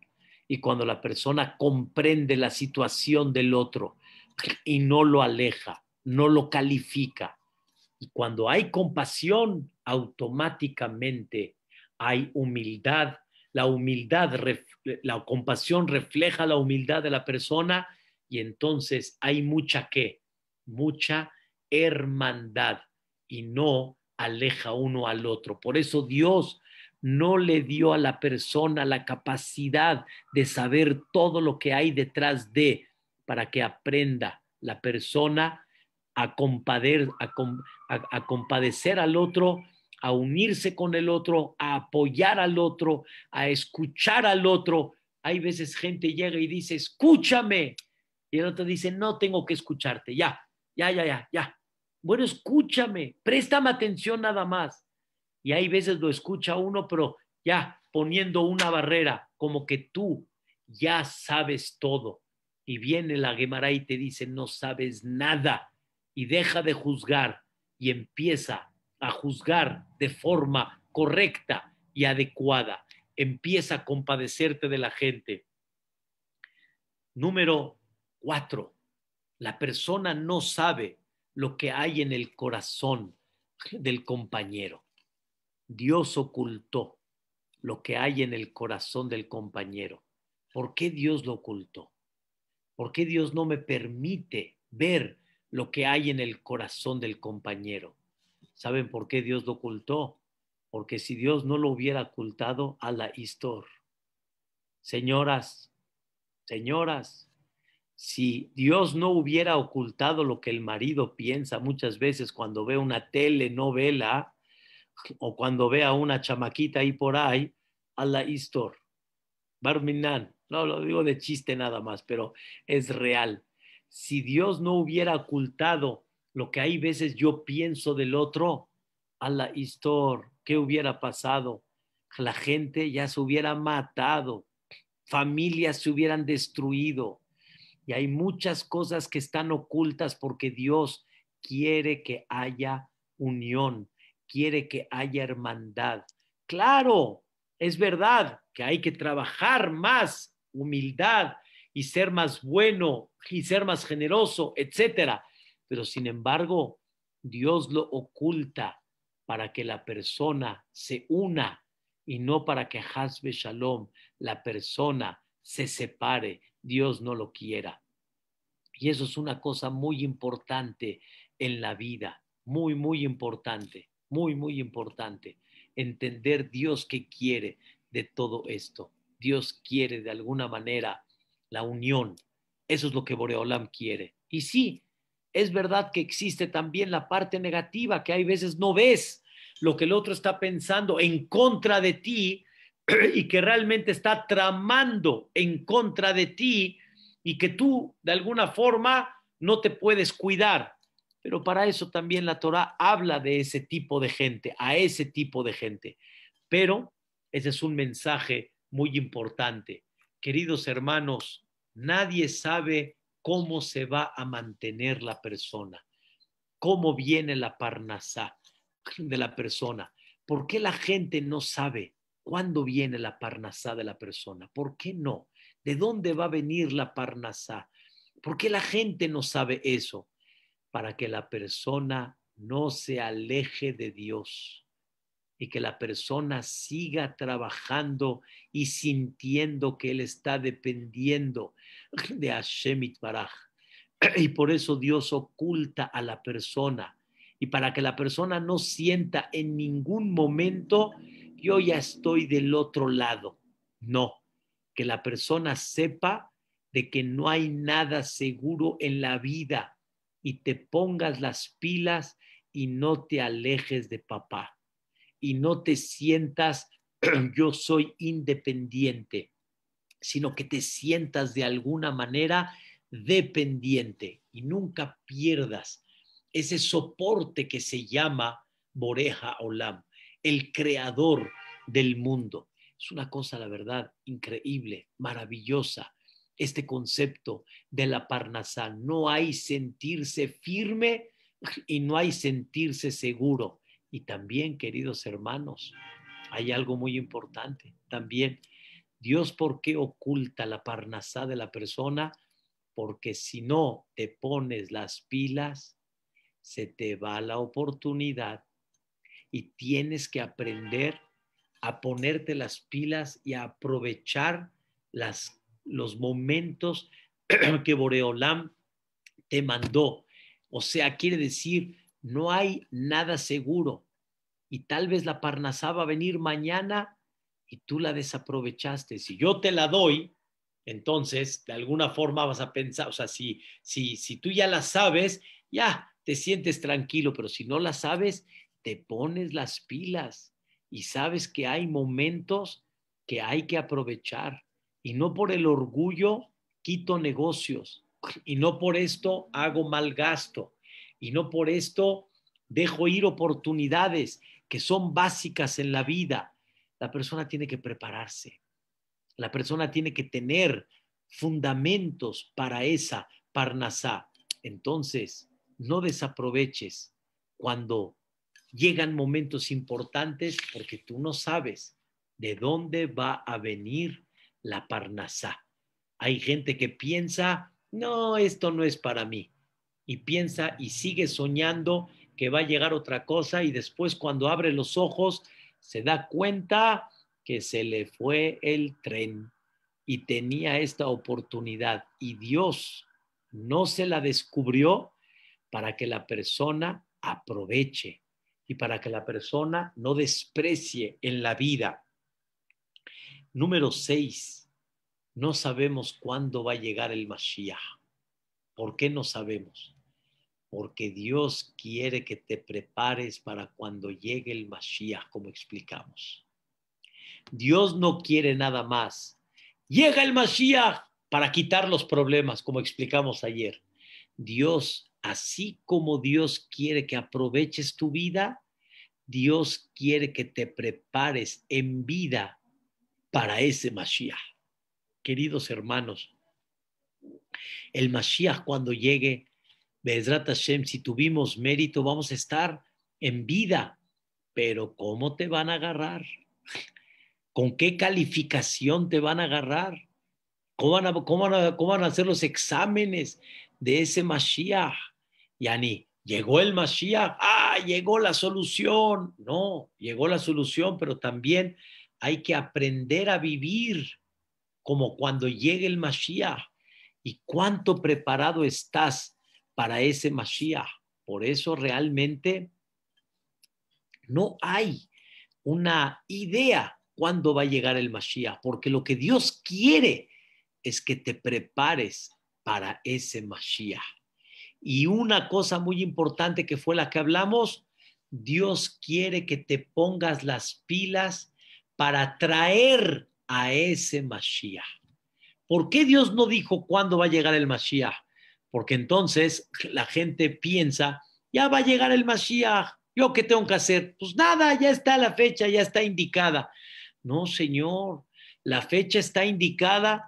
y cuando la persona comprende la situación del otro y no lo aleja, no lo califica. Y cuando hay compasión, automáticamente hay humildad. La humildad, la compasión refleja la humildad de la persona y entonces hay mucha qué, mucha hermandad y no aleja uno al otro. Por eso Dios no le dio a la persona la capacidad de saber todo lo que hay detrás de, para que aprenda la persona a, compadecer al otro, a unirse con el otro, a apoyar al otro, a escuchar al otro. Hay veces gente llega y dice, escúchame. Y el otro dice, no tengo que escucharte, ya, ya, ya, ya, ya. Bueno, escúchame, préstame atención nada más. Y hay veces lo escucha uno, pero ya poniendo una barrera, como que tú ya sabes todo. Y viene la Gemara y te dice, no sabes nada y deja de juzgar y empieza a juzgar de forma correcta y adecuada. Empieza a compadecerte de la gente. Número cuatro, la persona no sabe lo que hay en el corazón del compañero. Dios ocultó lo que hay en el corazón del compañero. ¿Por qué Dios lo ocultó? ¿Por qué Dios no me permite ver lo que hay en el corazón del compañero. ¿Saben por qué Dios lo ocultó? Porque si Dios no lo hubiera ocultado, a la histor. Señoras, señoras, si Dios no hubiera ocultado lo que el marido piensa muchas veces cuando ve una telenovela o cuando ve a una chamaquita ahí por ahí, a la historia Barminan, no lo digo de chiste nada más, pero es real si Dios no hubiera ocultado lo que hay veces yo pienso del otro, a la historia, ¿qué hubiera pasado? La gente ya se hubiera matado, familias se hubieran destruido. Y hay muchas cosas que están ocultas porque Dios quiere que haya unión, quiere que haya hermandad. Claro, es verdad que hay que trabajar más, humildad, y ser más bueno y ser más generoso, etcétera. Pero sin embargo, Dios lo oculta para que la persona se una y no para que Hasbe Shalom, la persona, se separe, Dios no lo quiera. Y eso es una cosa muy importante en la vida, muy, muy importante, muy, muy importante. Entender Dios que quiere de todo esto. Dios quiere de alguna manera la unión. Eso es lo que Boreolam quiere. Y sí, es verdad que existe también la parte negativa, que hay veces no ves lo que el otro está pensando en contra de ti y que realmente está tramando en contra de ti y que tú de alguna forma no te puedes cuidar. Pero para eso también la Torah habla de ese tipo de gente, a ese tipo de gente. Pero ese es un mensaje muy importante queridos hermanos, nadie sabe cómo se va a mantener la persona, cómo viene la parnasá de la persona. ¿Por qué la gente no sabe cuándo viene la parnasá de la persona? ¿Por qué no? ¿De dónde va a venir la parnasá? ¿Por qué la gente no sabe eso? Para que la persona no se aleje de Dios y que la persona siga trabajando y sintiendo que él está dependiendo de Hashem Itbaraj. Y por eso Dios oculta a la persona y para que la persona no sienta en ningún momento yo ya estoy del otro lado. No, que la persona sepa de que no hay nada seguro en la vida y te pongas las pilas y no te alejes de papá y no te sientas yo soy independiente, sino que te sientas de alguna manera dependiente y nunca pierdas ese soporte que se llama Boreja Olam, el creador del mundo. Es una cosa, la verdad, increíble, maravillosa, este concepto de la parnasal No hay sentirse firme y no hay sentirse seguro. Y también, queridos hermanos, hay algo muy importante también. Dios, ¿por qué oculta la parnasá de la persona? Porque si no te pones las pilas, se te va la oportunidad y tienes que aprender a ponerte las pilas y a aprovechar las, los momentos que Boreolam te mandó. O sea, quiere decir, no hay nada seguro y tal vez la Parnasá va a venir mañana y tú la desaprovechaste. Si yo te la doy, entonces de alguna forma vas a pensar, o sea, si, si, si tú ya la sabes, ya te sientes tranquilo, pero si no la sabes, te pones las pilas y sabes que hay momentos que hay que aprovechar y no por el orgullo quito negocios y no por esto hago mal gasto y no por esto dejo ir oportunidades que son básicas en la vida. La persona tiene que prepararse. La persona tiene que tener fundamentos para esa parnasá. Entonces, no desaproveches cuando llegan momentos importantes porque tú no sabes de dónde va a venir la parnasá. Hay gente que piensa, no, esto no es para mí y piensa y sigue soñando que va a llegar otra cosa y después cuando abre los ojos se da cuenta que se le fue el tren y tenía esta oportunidad y Dios no se la descubrió para que la persona aproveche y para que la persona no desprecie en la vida. Número seis, no sabemos cuándo va a llegar el Mashiach. ¿Por qué no sabemos? porque Dios quiere que te prepares para cuando llegue el Mashiach, como explicamos. Dios no quiere nada más. Llega el Mashiach para quitar los problemas, como explicamos ayer. Dios, así como Dios quiere que aproveches tu vida, Dios quiere que te prepares en vida para ese Mashiach. Queridos hermanos, el Mashiach cuando llegue si tuvimos mérito, vamos a estar en vida. Pero ¿cómo te van a agarrar? ¿Con qué calificación te van a agarrar? ¿Cómo van a, cómo van a, cómo van a hacer los exámenes de ese Mashiach? Yani, llegó el Mashiach, ah, llegó la solución. No, llegó la solución, pero también hay que aprender a vivir como cuando llegue el Mashiach. ¿Y cuánto preparado estás para ese Mashiach. Por eso realmente no hay una idea cuándo va a llegar el Mashiach, porque lo que Dios quiere es que te prepares para ese Mashiach. Y una cosa muy importante que fue la que hablamos, Dios quiere que te pongas las pilas para traer a ese Mashiach. ¿Por qué Dios no dijo cuándo va a llegar el Mashiach? porque entonces la gente piensa, ya va a llegar el Mashiach, ¿yo qué tengo que hacer? Pues nada, ya está la fecha, ya está indicada. No, señor, la fecha está indicada,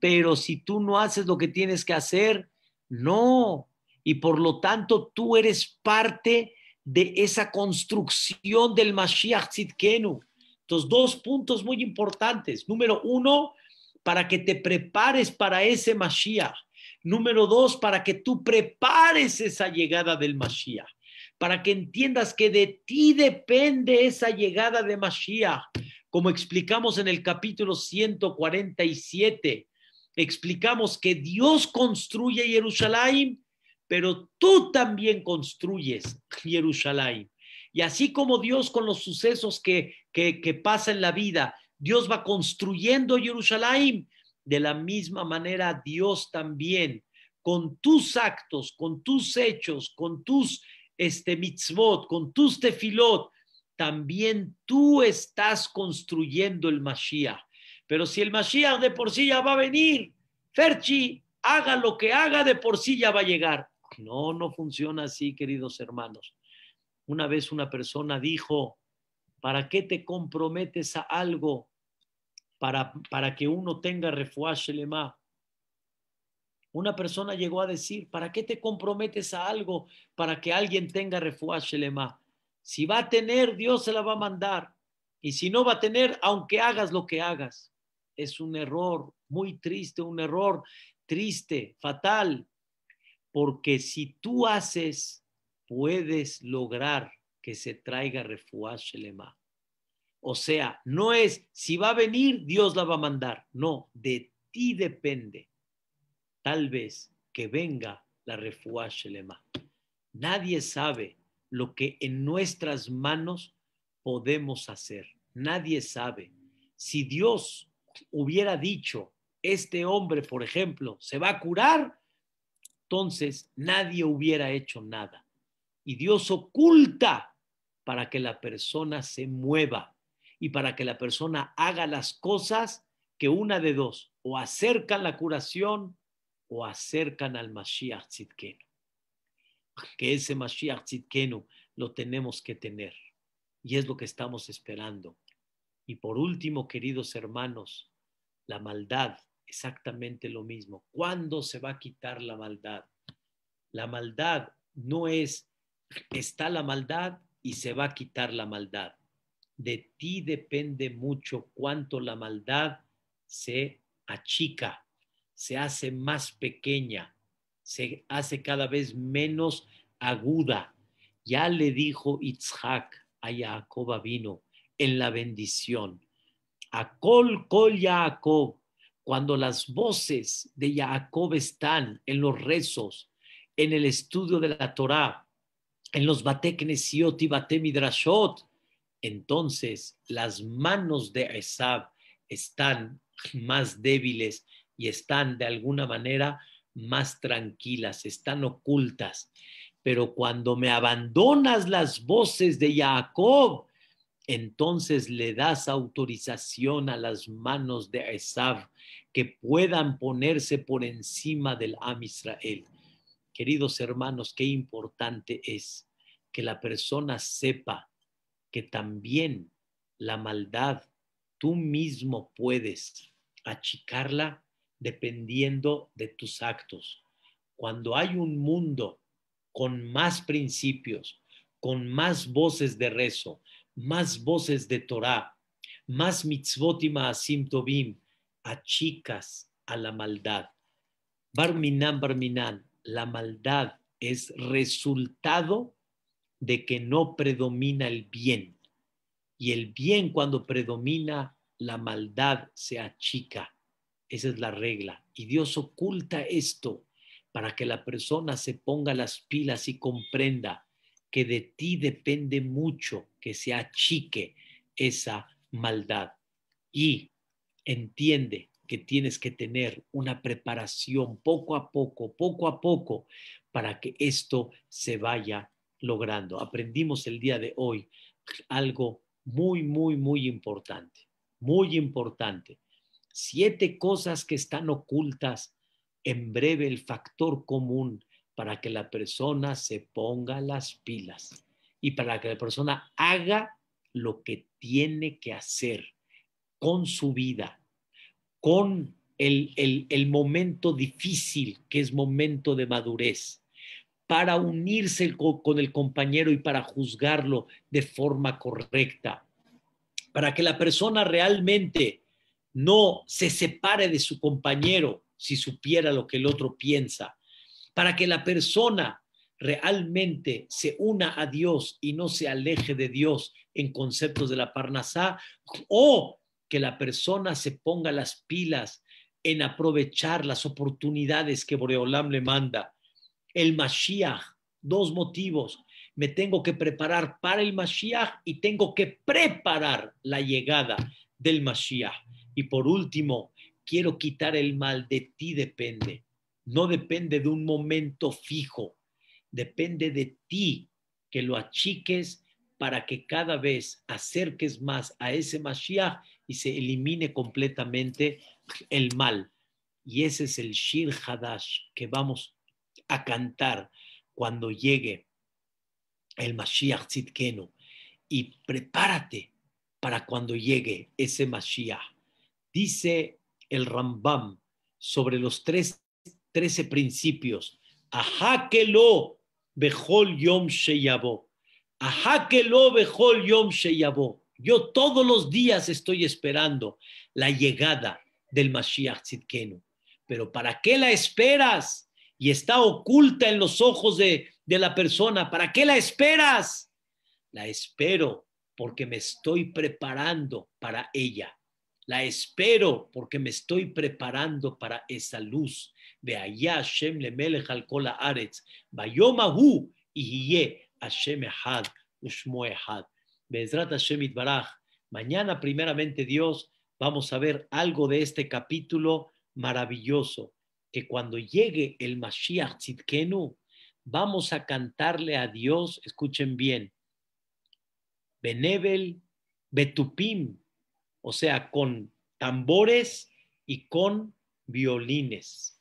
pero si tú no haces lo que tienes que hacer, no. Y por lo tanto, tú eres parte de esa construcción del Mashiach Tzidkenu. Entonces, dos puntos muy importantes. Número uno, para que te prepares para ese Mashiach. Número dos, para que tú prepares esa llegada del Mashiach, para que entiendas que de ti depende esa llegada de Mashiach, como explicamos en el capítulo 147. Explicamos que Dios construye Jerusalén, pero tú también construyes Jerusalén. Y así como Dios con los sucesos que, que, pasa en la vida, Dios va construyendo Jerusalén, de la misma manera Dios también, con tus actos, con tus hechos, con tus este, mitzvot, con tus tefilot, también tú estás construyendo el Mashiach. Pero si el Mashiach de por sí ya va a venir, Ferchi, haga lo que haga, de por sí ya va a llegar. No, no funciona así, queridos hermanos. Una vez una persona dijo, ¿para qué te comprometes a algo para, que uno tenga refuashelema. Una persona llegó a decir, ¿para qué te comprometes a algo para que alguien tenga refuashelema? Si va a tener, Dios se la va a mandar. Y si no va a tener, aunque hagas lo que hagas. Es un error muy triste, un error triste, fatal. Porque si tú haces, puedes lograr que se traiga refuashelema. O sea, no es si va a venir, Dios la va a mandar. No, de ti depende. Tal vez que venga la refuá Shelema. Nadie sabe lo que en nuestras manos podemos hacer. Nadie sabe. Si Dios hubiera dicho, este hombre, por ejemplo, se va a curar, entonces nadie hubiera hecho nada. Y Dios oculta para que la persona se mueva y para que la persona haga las cosas que una de dos, o acercan la curación o acercan al Mashiach Tzidkenu. Ah, que ese Mashiach Tzidkenu lo tenemos que tener y es lo que estamos esperando. Y por último, queridos hermanos, la maldad, exactamente lo mismo. ¿Cuándo se va a quitar la maldad? La maldad no es, está la maldad y se va a quitar la maldad de ti depende mucho cuánto la maldad se achica, se hace más pequeña, se hace cada vez menos aguda. Ya le dijo Itzhak a Jacob vino en la bendición. A Col Col Jacob, cuando las voces de Jacob están en los rezos, en el estudio de la Torá, en los batek y Bate Midrashot, entonces las manos de Esab están más débiles y están de alguna manera más tranquilas, están ocultas. Pero cuando me abandonas las voces de Jacob, entonces le das autorización a las manos de Esab que puedan ponerse por encima del Am Israel. Queridos hermanos, qué importante es que la persona sepa que también la maldad tú mismo puedes achicarla dependiendo de tus actos. Cuando hay un mundo con más principios, con más voces de rezo, más voces de torá más mitzvot y maasim achicas a la maldad. Barminan, barminan, la maldad es resultado de que no predomina el bien. Y el bien cuando predomina, la maldad se achica. Esa es la regla. Y Dios oculta esto para que la persona se ponga las pilas y comprenda que de ti depende mucho que se achique esa maldad. Y entiende que tienes que tener una preparación poco a poco, poco a poco, para que esto se vaya logrando. Aprendimos el día de hoy algo muy, muy, muy importante, muy importante. Siete cosas que están ocultas, en breve el factor común para que la persona se ponga las pilas y para que la persona haga lo que tiene que hacer con su vida, con el, el, el momento difícil que es momento de madurez para unirse con el compañero y para juzgarlo de forma correcta, para que la persona realmente no se separe de su compañero si supiera lo que el otro piensa, para que la persona realmente se una a Dios y no se aleje de Dios en conceptos de la Parnasá, o que la persona se ponga las pilas en aprovechar las oportunidades que Boreolam le manda el Mashiach. Dos motivos. Me tengo que preparar para el Mashiach y tengo que preparar la llegada del Mashiach. Y por último, quiero quitar el mal. De ti depende. No depende de un momento fijo. Depende de ti que lo achiques para que cada vez acerques más a ese Mashiach y se elimine completamente el mal. Y ese es el Shir Hadash que vamos a cantar cuando llegue el Mashiach Tzidkenu y prepárate para cuando llegue ese Mashiach. Dice el Rambam sobre los tres, trece principios. lo bejol yom sheyabó. lo bejol yom sheyabó. Yo todos los días estoy esperando la llegada del Mashiach Tzidkenu. Pero ¿para qué la esperas? y está oculta en los ojos de, la persona, ¿para qué la esperas? La espero porque me estoy preparando para ella. La espero porque me estoy preparando para esa luz. de allá le melech al y Mañana primeramente Dios vamos a ver algo de este capítulo maravilloso que cuando llegue el Mashiach Tzidkenu, vamos a cantarle a Dios, escuchen bien, Benebel Betupim, o sea, con tambores y con violines.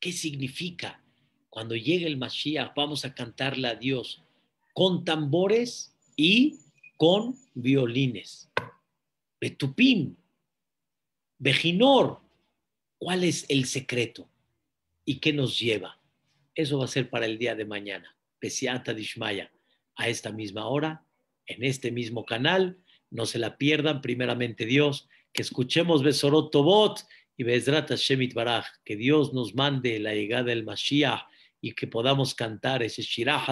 ¿Qué significa? Cuando llegue el Mashiach, vamos a cantarle a Dios con tambores y con violines. Betupim, Bejinor, ¿Cuál es el secreto? ¿Y qué nos lleva? Eso va a ser para el día de mañana, Pesiata Dishmaya, a esta misma hora, en este mismo canal. No se la pierdan, primeramente Dios, que escuchemos Besorot Tobot y Bezrat Baraj, que Dios nos mande la llegada del Mashiach y que podamos cantar ese Shirah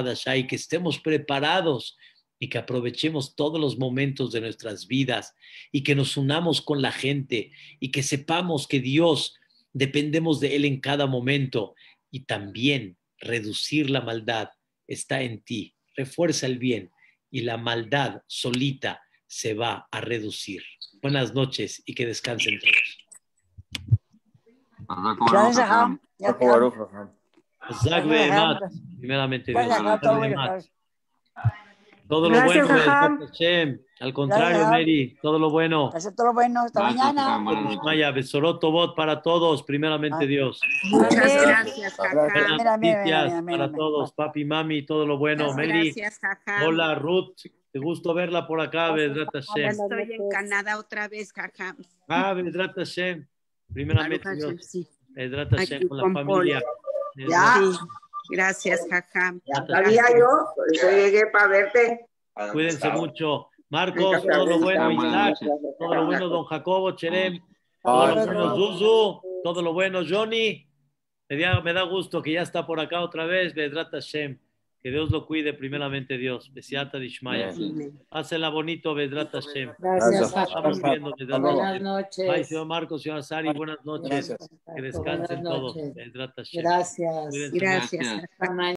que estemos preparados y que aprovechemos todos los momentos de nuestras vidas y que nos unamos con la gente y que sepamos que Dios dependemos de Él en cada momento y también reducir la maldad está en ti. Refuerza el bien y la maldad solita se va a reducir. Buenas noches y que descansen todos. Todo lo bueno, Hashem. Al contrario, Mary, todo lo bueno. Gracias, todo lo bueno. Hasta Gracias, mañana. Besoroto Bot para todos, primeramente ah. Dios. Muchas Gracias, Jajá. para todos, papi, mami, todo lo bueno. Mary. Hola, Ruth. te gusto verla por acá, Vedrat Ya Estoy en Canadá otra vez, jaja. Ah, Vedrata Primeramente Dios. Vedrata Shem con la familia. Ya. Gracias, jaja. Sabía yo, pues, yo llegué para verte. Cuídense mucho. Marcos, todo lo bueno, Isaac, todo lo bueno, don Jacobo, Cherem, ah, todo lo bueno, Zuzu, todo lo bueno, Johnny. Me da, me da gusto que ya está por acá otra vez, Vedrata Shem. Que Dios lo cuide primeramente Dios. Besiata Dishmaya. Hazla bonito, Vedrat Hashem. Gracias, Estamos viendo Buenas noches. Ay, señor Marcos, señor Sari, buenas noches. Que descansen todos. Gracias. Gracias.